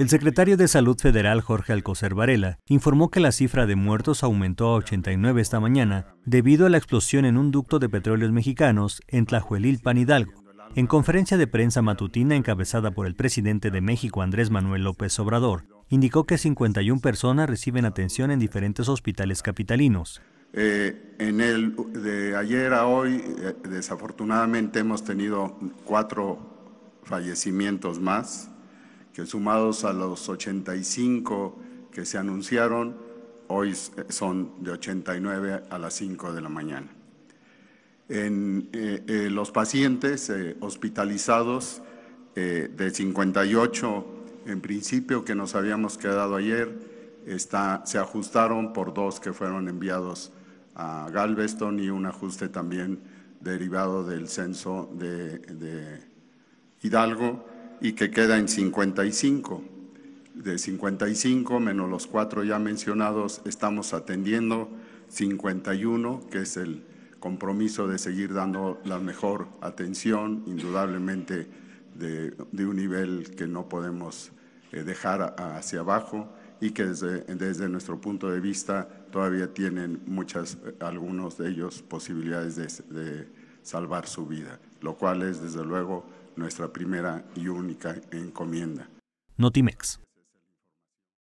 El secretario de Salud Federal Jorge Alcocer Varela informó que la cifra de muertos aumentó a 89 esta mañana debido a la explosión en un ducto de petróleos mexicanos en Tlajuelilpan Hidalgo. En conferencia de prensa matutina encabezada por el presidente de México Andrés Manuel López Obrador, indicó que 51 personas reciben atención en diferentes hospitales capitalinos. Eh, en el de ayer a hoy, eh, desafortunadamente hemos tenido cuatro fallecimientos más que sumados a los 85 que se anunciaron, hoy eh, son de 89 a las 5 de la mañana. En eh, eh, los pacientes hospitalizados de 58, en principio que nos habíamos quedado ayer, está, se ajustaron por dos que fueron enviados a Galveston y un ajuste también derivado del censo de Hidalgo y que queda en 55. De 55 menos los cuatro ya mencionados, estamos atendiendo 51, que es el compromiso de seguir dando la mejor atención, indudablemente de, un nivel que no podemos eh, dejar hacia abajo y que desde, nuestro punto de vista todavía tienen muchas, eh, algunos de ellos posibilidades de salvar su vida, lo cual es desde luego nuestra primera y única encomienda. Notimex.